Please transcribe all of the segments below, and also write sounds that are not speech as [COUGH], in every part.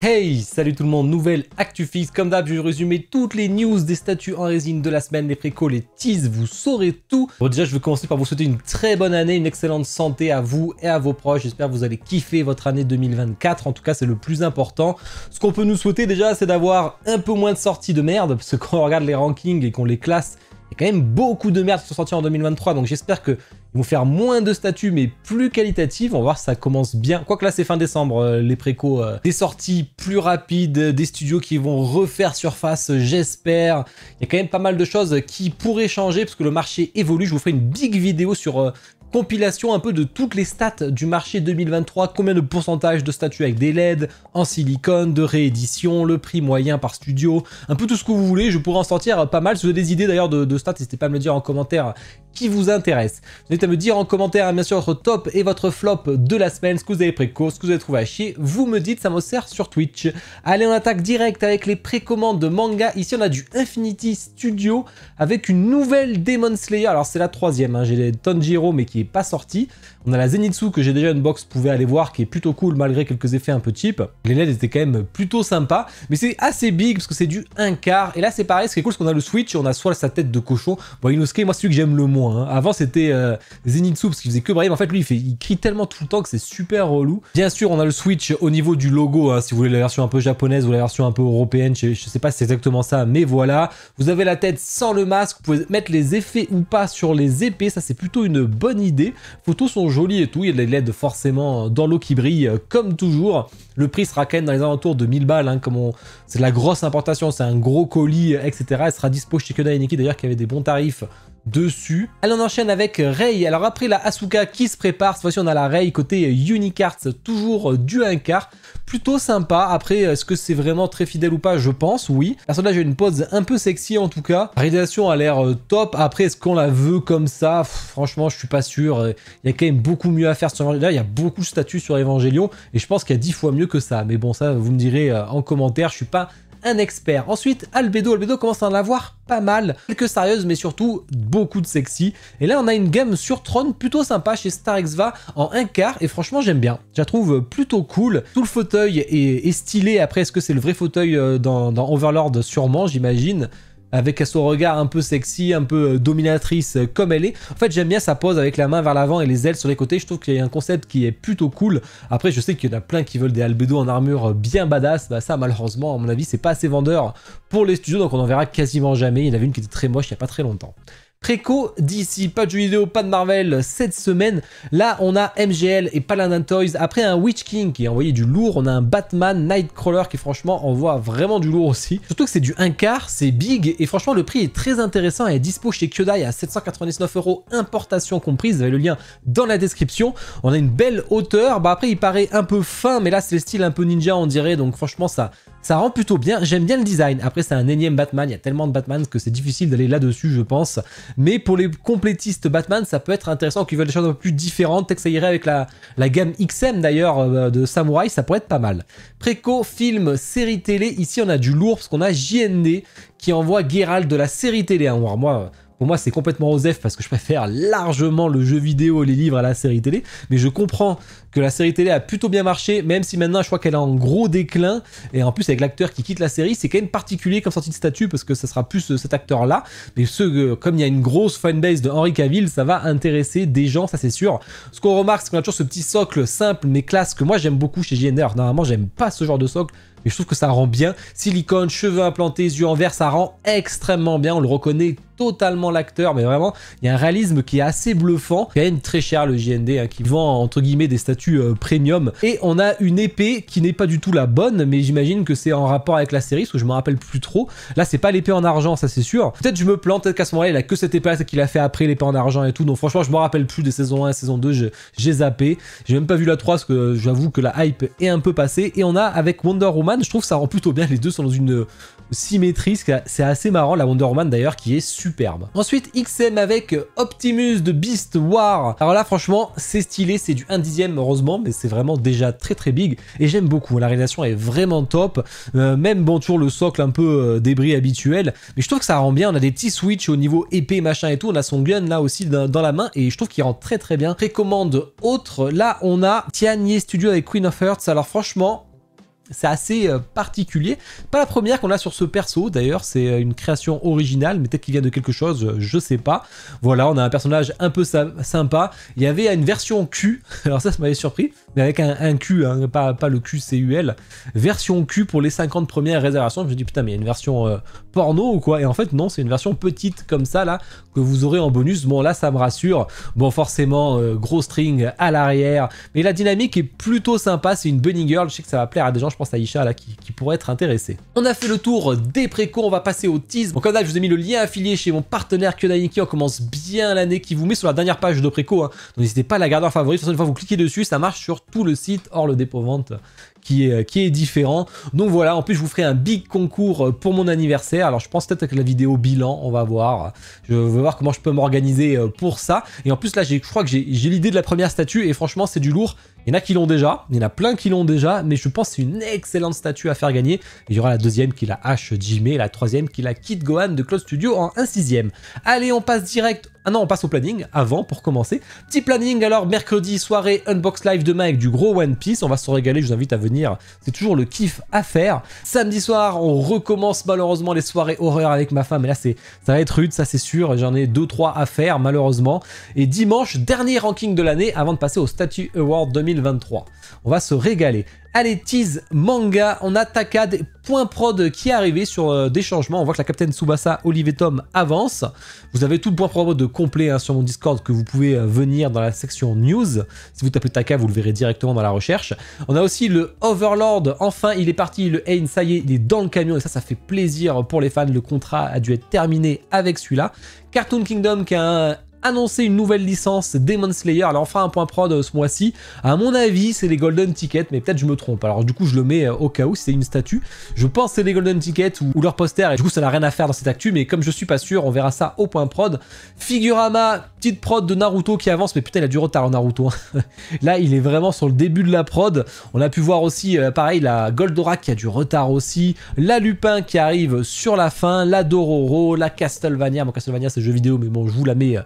Hey, salut tout le monde, nouvelle ActuFix. Comme d'hab, je vais résumer toutes les news des statuts en résine de la semaine, les précaux, les teas, vous saurez tout. Bon, déjà, je veux commencer par vous souhaiter une très bonne année, une excellente santé à vous et à vos proches. J'espère que vous allez kiffer votre année 2024. En tout cas, c'est le plus important. Ce qu'on peut nous souhaiter déjà, c'est d'avoir un peu moins de sorties de merde, parce qu'on [LAUGHS] regarde les rankings et qu'on les classe, il y a quand même beaucoup de merde qui sont sortis en 2023, donc j'espère qu'ils vont faire moins de statuts mais plus qualitatifs. On va voir si ça commence bien. Quoique là, c'est fin décembre, euh, les préco, euh, des sorties plus rapides, euh, des studios qui vont refaire surface, j'espère. Il y a quand même pas mal de choses qui pourraient changer, parce que le marché évolue. Je vous ferai une big vidéo sur compilation un peu de toutes les stats du marché 2023, combien de pourcentage de statues avec des LED, en silicone, de réédition, le prix moyen par studio, un peu tout ce que vous voulez, je pourrais en sortir pas mal. Si vous avez des idées d'ailleurs de, stats, n'hésitez pas à me le dire en commentaire qui vous intéresse. N'hésitez pas à me dire en commentaire bien sûr votre top et votre flop de la semaine, ce que vous avez préco, ce que vous avez trouvé à chier, vous me dites, ça me sert sur Twitch. Allez, on attaque direct avec les précommandes de manga. Ici, on a du Infinity Studio avec une nouvelle Demon Slayer. Alors c'est la troisième, hein. j'ai les Tanjiro mais qui pas sorti. On a la Zenitsu que j'ai déjà une box, pouvait aller voir, qui est plutôt cool malgré quelques effets un peu cheap. Les LED étaient quand même plutôt sympas, mais c'est assez big parce que c'est du 1 quart. Et là c'est pareil, ce qui est cool, c'est qu'on a le Switch, on a soit sa tête de cochon. Bon, Inosuke, moi celui que j'aime le moins. Hein. Avant c'était euh, Zenitsu parce qu'il faisait que brailler, en fait lui il, fait, il crie tellement tout le temps que c'est super relou. Bien sûr, on a le Switch au niveau du logo, hein, si vous voulez la version un peu japonaise ou la version un peu européenne, je, sais pas si c'est exactement ça, mais voilà. Vous avez la tête sans le masque, vous pouvez mettre les effets ou pas sur les épées, ça c'est plutôt une bonne idée Photos sont jolies et tout, il y a LED forcément dans l'eau qui brille euh, comme toujours. Le prix sera quand même dans les alentours de 1000 balles, hein, comme on... c'est de la grosse importation, c'est un gros colis, euh, etc. Elle sera dispo chez Kenai Niki d'ailleurs qui avait des bons tarifs dessus. Allez, on enchaîne avec Rei. Alors après la Asuka qui se prépare, cette fois-ci on a la Rei côté Unicarts, toujours euh, du 1 quart. Plutôt sympa. Après, est-ce que c'est vraiment très fidèle ou pas Je pense, oui. Personnage a une pose un peu sexy en tout cas. La réalisation a l'air euh, top. Après, est-ce qu'on la veut comme ça Franchement, je suis pas sûr. Euh, il y a quand même beaucoup mieux à faire sur Là, il y a beaucoup de statuts sur Evangelion et je pense qu'il y a 10 fois mieux que ça. Mais bon, ça, vous me direz en commentaire. Je suis pas un expert. Ensuite, Albedo. Albedo commence à en avoir pas mal, quelques sérieuses, mais surtout beaucoup de sexy. Et là, on a une gamme sur trône plutôt sympa chez Starxva, en un quart, et franchement, j'aime bien. Je la trouve plutôt cool. Tout le fauteuil est, stylé. Après, est-ce que c'est le vrai fauteuil euh, dans Overlord Sûrement, j'imagine avec son regard un peu sexy, un peu euh, dominatrice euh, comme elle est. En fait, j'aime bien sa pose avec la main vers l'avant et les ailes sur les côtés. Je trouve qu'il y a un concept qui est plutôt cool. Après, je sais qu'il y en a plein qui veulent des albédos en armure euh, bien badass. Bah ça, malheureusement, à mon avis, c'est pas assez vendeur pour les studios, donc on en verra quasiment jamais. Il y en avait une qui était très moche il y a pas très longtemps. Préco, d'ici, pas de vidéo, pas de Marvel cette semaine. Là, on a MGL et Paladin Toys. Après, un Witch King qui a envoyé du lourd. On a un Batman Nightcrawler qui, franchement, envoie vraiment du lourd aussi. Surtout que c'est du 1 quart, c'est big. Et franchement, le prix est très intéressant. il est dispo chez Kyodai à 799 euros, importation comprise. Vous avez le lien dans la description. On a une belle hauteur. Bah, après, il paraît un peu fin, mais là, c'est le style un peu ninja, on dirait. Donc, franchement, ça, ça rend plutôt bien. J'aime bien le design. Après, c'est un énième Batman. Il y a tellement de Batman que c'est difficile d'aller là-dessus, je pense. Mais pour les complétistes Batman, ça peut être intéressant qu'ils veulent des choses un peu plus différentes. et que ça irait avec la, la gamme XM d'ailleurs euh, de Samurai. Ça pourrait être pas mal. Préco, film, série télé. Ici, on a du lourd parce qu'on a JND qui envoie Geralt de la série télé. Hein. Moi, pour moi, c'est complètement Osef parce que je préfère largement le jeu vidéo et les livres à la série télé. Mais je comprends que la série télé a plutôt bien marché, même si maintenant je crois qu'elle est en gros déclin. Et en plus, avec l'acteur qui quitte la série, c'est quand même particulier comme sortie de statut parce que ça sera plus euh, cet acteur-là. Mais ce, euh, comme il y a une grosse fanbase de Henry Cavill, ça va intéresser des gens, ça c'est sûr. Ce qu'on remarque, c'est qu'on a toujours ce petit socle simple mais classe que moi j'aime beaucoup chez alors Normalement, j'aime pas ce genre de socle mais je trouve que ça rend bien. Silicone, cheveux implantés, yeux en verre, ça rend extrêmement bien. On le reconnaît totalement l'acteur, mais vraiment, il y a un réalisme qui est assez bluffant. Il y a très cher le JND, hein, qui vend entre guillemets des statues euh, premium. Et on a une épée qui n'est pas du tout la bonne, mais j'imagine que c'est en rapport avec la série, ce que je me rappelle plus trop. Là, c'est pas l'épée en argent, ça c'est sûr. Peut-être je me plante, peut-être qu'à ce moment-là, il a que cette épée qu'il a fait après l'épée en argent et tout. Donc franchement, je me rappelle plus des saisons 1 et saison 2, j'ai zappé. J'ai même pas vu la 3 parce que euh, j'avoue que la hype est un peu passée. Et on a avec Wonder Woman, je trouve ça rend plutôt bien. Les deux sont dans une symétrie, c'est assez marrant, la Wonder Woman d'ailleurs qui est superbe. Ensuite, XM avec euh, Optimus de Beast War. Alors là, franchement, c'est stylé, c'est du 1 dixième heureusement, mais c'est vraiment déjà très très big et j'aime beaucoup. Hein, la réalisation est vraiment top, euh, même bon toujours le socle un peu euh, débris habituel, mais je trouve que ça rend bien. On a des petits switches au niveau épais, machin et tout, on a son gun là aussi dans, la main et je trouve qu'il rend très très bien. Précommande autre, là on a Ye Studio avec Queen of Hearts. Alors franchement, c'est assez euh, particulier. Pas la première qu'on a sur ce perso d'ailleurs, c'est euh, une création originale, mais peut-être qu'il vient de quelque chose, euh, je sais pas. Voilà, on a un personnage un peu sympa. Il y avait une version Q, [LAUGHS] alors ça, ça m'avait surpris avec un, Q, hein, pas, pas le QCUL, version Q pour les 50 premières réservations. Je me dis, putain, mais il y a une version euh, porno ou quoi Et en fait, non, c'est une version petite comme ça, là, que vous aurez en bonus. Bon, là, ça me rassure. Bon, forcément, euh, gros string à l'arrière, mais la dynamique est plutôt sympa. C'est une bunny girl. Je sais que ça va plaire à des gens, je pense à Isha, là, qui, pourrait être intéressé. On a fait le tour des préco. on va passer au tease. Donc, comme là, je vous ai mis le lien affilié chez mon partenaire Kyodaiki. On commence bien l'année qui vous met sur la dernière page de préco. Hein. n'hésitez pas à la garder en favori. De toute une fois vous cliquez dessus, ça marche sur tout le site, hors le dépôt-vente qui est, euh, qui est différent. Donc voilà, en plus je vous ferai un big concours euh, pour mon anniversaire. Alors je pense peut-être que la vidéo bilan, on va voir. Je vais voir comment je peux m'organiser euh, pour ça. Et en plus là, je crois que j'ai l'idée de la première statue et franchement c'est du lourd. Il y en a qui l'ont déjà, il y en a plein qui l'ont déjà, mais je pense c'est une excellente statue à faire gagner. il y aura la deuxième qui la H Jimmy, la troisième qui la Kit Gohan de Cloud Studio en 1 sixième. Allez, on passe direct Maintenant, ah on passe au planning avant pour commencer. Petit planning alors, mercredi soirée, unbox live demain avec du gros One Piece. On va se régaler, je vous invite à venir. C'est toujours le kiff à faire. Samedi soir, on recommence malheureusement les soirées horreur avec ma femme. Et là, ça va être rude, ça c'est sûr. J'en ai 2-3 à faire malheureusement. Et dimanche, dernier ranking de l'année avant de passer au Statue Award 2023. On va se régaler. Allez, tease manga, on Taka des points prod qui est arrivé sur euh, des changements. On voit que la capitaine Tsubasa, Olivier Tom avance. Vous avez tout le point prod complet hein, sur mon Discord que vous pouvez euh, venir dans la section news. Si vous tapez Taka, vous le verrez directement dans la recherche. On a aussi le Overlord, enfin il est parti, le Ain, hein. ça y est, il est dans le camion et ça, ça fait plaisir pour les fans. Le contrat a dû être terminé avec celui-là. Cartoon Kingdom qui a un annoncer une nouvelle licence Demon Slayer, alors on fera un point prod euh, ce mois-ci. À mon avis, c'est les Golden Tickets, mais peut-être je me trompe. Alors du coup, je le mets euh, au cas où, c'est une statue. Je pense c'est les Golden Tickets ou, leur poster, et du coup, ça n'a rien à faire dans cette actu, mais comme je suis pas sûr, on verra ça au point prod. Figurama, petite prod de Naruto qui avance, mais putain, il a du retard en Naruto. Hein. [LAUGHS] Là, il est vraiment sur le début de la prod. On a pu voir aussi, euh, pareil, la Goldorak qui a du retard aussi, la Lupin qui arrive sur la fin, la Dororo, la Castlevania. Bon, Castlevania, c'est jeu vidéo, mais bon, je vous la mets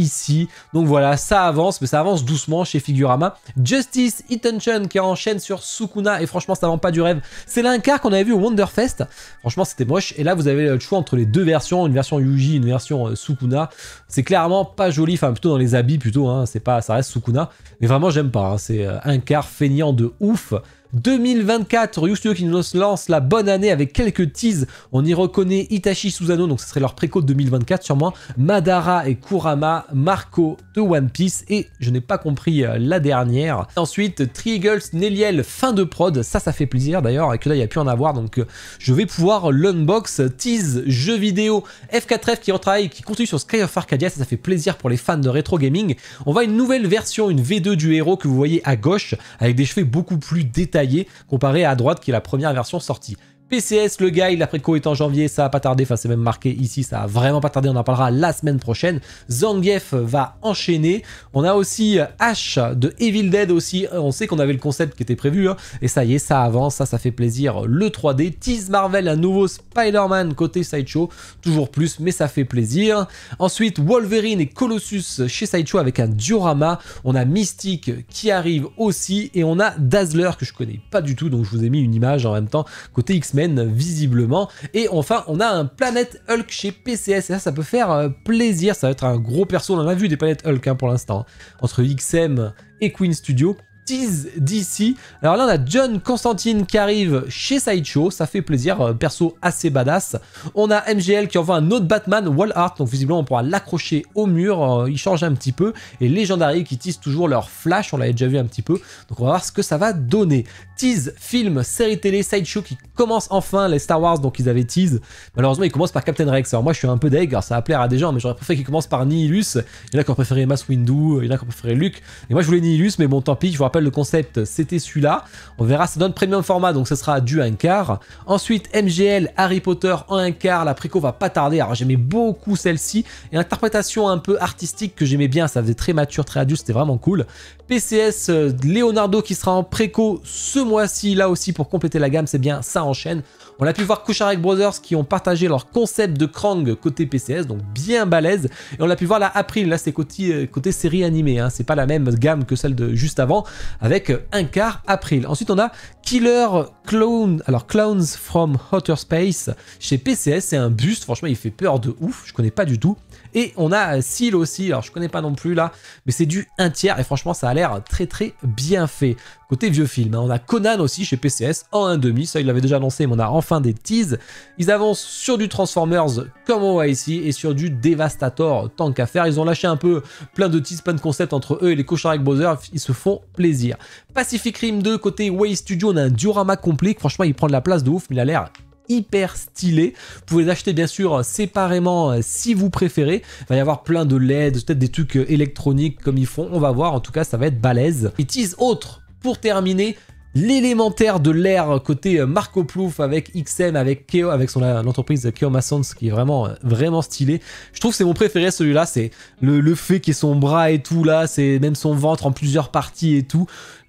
ici. Donc voilà, ça avance, mais ça avance doucement chez Figurama. Justice Itenchen qui enchaîne sur Sukuna, et franchement, ça vend pas du rêve. C'est l'incar qu'on avait vu au Wonderfest. Franchement, c'était moche. Et là, vous avez le choix entre les deux versions, une version Yuji, une version euh, Sukuna. C'est clairement pas joli, enfin plutôt dans les habits plutôt, hein. c'est pas, ça reste Sukuna. Mais vraiment, j'aime pas, hein. c'est euh, un quart feignant de ouf. 2024, Ryu qui nous lance la bonne année avec quelques teases. On y reconnaît Itachi Susano, donc ce serait leur préco de 2024 sûrement. Madara et Kurama, Marco de One Piece et je n'ai pas compris euh, la dernière. Ensuite, Trigles, Neliel, fin de prod. Ça, ça fait plaisir d'ailleurs, et que là, il y a plus en avoir. Donc, euh, je vais pouvoir l'unbox. Tease, jeux vidéo, F4F qui retravaille, qui continue sur Sky of Arcadia. Ça, fait plaisir pour les fans de rétro gaming. On voit une nouvelle version, une V2 du héros que vous voyez à gauche, avec des cheveux beaucoup plus détaillés comparé à droite qui est la première version sortie. PCS, le gars, laprès co est en janvier, ça a pas tardé, enfin c'est même marqué ici, ça a vraiment pas tardé, on en parlera la semaine prochaine. Zangief va enchaîner. On a aussi H de Evil Dead aussi, euh, on sait qu'on avait le concept qui était prévu, hein. et ça y est, ça avance, ça, ça fait plaisir. Le 3D, Tease Marvel, un nouveau Spider-Man côté Sideshow, toujours plus, mais ça fait plaisir. Ensuite, Wolverine et Colossus chez Sideshow avec un diorama. On a Mystique qui arrive aussi, et on a Dazzler que je connais pas du tout, donc je vous ai mis une image en même temps côté X-Men visiblement. Et enfin, on a un Planète Hulk chez PCS, et ça, ça peut faire euh, plaisir, ça va être un gros perso, on a vu des Planètes Hulk hein, pour l'instant, entre XM et Queen Studio tease d'ici. Alors là, on a John Constantine qui arrive chez Sideshow. Ça fait plaisir. Euh, perso assez badass. On a MGL qui envoie un autre Batman, Wall Art. Donc visiblement, on pourra l'accrocher au mur. Euh, il change un petit peu. Et Legendary qui tease toujours leur flash. On l'avait déjà vu un petit peu. Donc on va voir ce que ça va donner. Tease, film, série télé, Sideshow qui commence enfin les Star Wars. Donc ils avaient tease. Malheureusement, ils commencent par Captain Rex. Alors moi, je suis un peu deg. ça va plaire à des gens, mais j'aurais préféré qu'ils commencent par Nihilus. Il y en a qui ont préféré Mass Windu. Il y en a qui ont préféré Luke. Et moi, je voulais Nihilus, mais bon, tant pis. Je vous rappelle le concept, c'était celui-là. On verra, ça donne premium format, donc ça sera du un quart. Ensuite, MGL, Harry Potter en 1 quart, la préco va pas tarder. Alors j'aimais beaucoup celle-ci, et interprétation un peu artistique que j'aimais bien, ça faisait très mature, très adulte, c'était vraiment cool. PCS, euh, Leonardo qui sera en préco ce mois-ci, là aussi pour compléter la gamme, c'est bien, ça enchaîne. On a pu voir Kusharek Brothers qui ont partagé leur concept de Krang côté PCS, donc bien balèze. Et on a pu voir la April, là c'est côté, euh, côté série animée, hein. c'est pas la même gamme que celle de juste avant, avec un quart April. Ensuite on a Killer Clown, alors Clowns from Outer Space chez PCS, c'est un buste, franchement il fait peur de ouf, je connais pas du tout. Et on a euh, Seal aussi, alors je connais pas non plus là, mais c'est du 1 tiers et franchement ça a l'air très très bien fait. Côté vieux film, hein. on a Conan aussi chez PCS en 1,5, ça il l'avait déjà annoncé, mais on a enfin des teas. Ils avancent sur du Transformers comme on voit ici et sur du Devastator, tant qu'à faire. Ils ont lâché un peu plein de teas, plein de concepts entre eux et les cochons avec Bowser, ils se font plaisir. Pacific Rim 2, côté Way Studio, on a un diorama complet, franchement il prend de la place de ouf, mais il a l'air hyper stylé. Vous pouvez les acheter bien sûr séparément euh, si vous préférez. Il va y avoir plein de LED, peut-être des trucs euh, électroniques comme ils font. On va voir. En tout cas, ça va être balèze. Et tease autre pour terminer, l'élémentaire de l'air côté euh, Marco Plouf avec XM, avec Keo, avec son euh, entreprise Keo Massons qui est vraiment euh, vraiment stylé. Je trouve que c'est mon préféré celui-là, c'est le, fait qu'il ait son bras et tout là, c'est même son ventre en plusieurs parties et tout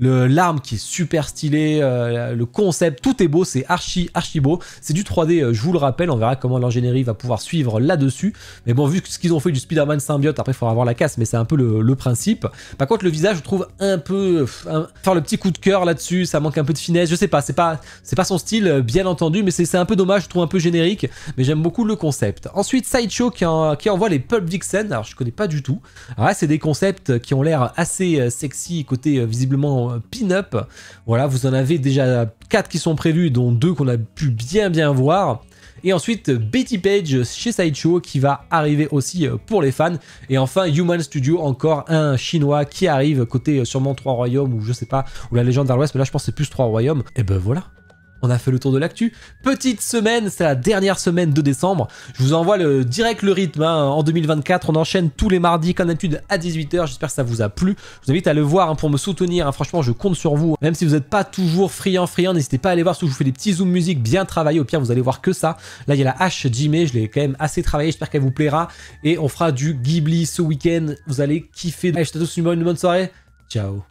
l'arme qui est super stylée, euh, le concept, tout est beau, c'est archi, archi beau. C'est du 3D, euh, je vous le rappelle, on verra comment l'ingénierie va pouvoir suivre là-dessus. Mais bon, vu ce qu'ils ont fait du Spider-Man symbiote, après il faudra avoir la casse, mais c'est un peu le, principe. Par contre, le visage, je trouve un peu... Euh, faire le petit coup de cœur là-dessus, ça manque un peu de finesse, je sais pas, c'est pas, pas son style, bien entendu, mais c'est un peu dommage, je trouve un peu générique, mais j'aime beaucoup le concept. Ensuite, Sideshow qui, envoie les Pulp Dixon. alors je connais pas du tout. Ouais, ah, c'est des concepts qui ont l'air assez sexy, côté visiblement euh, pin-up. Voilà, vous en avez déjà 4 qui sont prévus, dont 2 qu'on a pu bien bien voir. Et ensuite, Betty Page chez Sideshow qui va arriver aussi euh, pour les fans. Et enfin, Human Studio, encore un chinois qui arrive côté euh, sûrement Trois Royaumes ou je sais pas, ou la légende West, mais là je pense c'est plus Trois Royaumes. Et ben voilà on a fait le tour de l'actu. Petite semaine, c'est la dernière semaine de décembre. Je vous envoie le, direct le rythme hein. en 2024. On enchaîne tous les mardis, comme d'habitude, à 18h. J'espère que ça vous a plu. Je vous invite à le voir hein, pour me soutenir. Hein. Franchement, je compte sur vous. Même si vous n'êtes pas toujours friand, friand, n'hésitez pas à aller voir. si je vous fais des petits zooms musique bien travaillés. Au pire, vous allez voir que ça. Là, il y a la hache Jimmy. Je l'ai quand même assez travaillée. J'espère qu'elle vous plaira. Et on fera du Ghibli ce week-end. Vous allez kiffer. je te souhaite une bonne soirée. Ciao.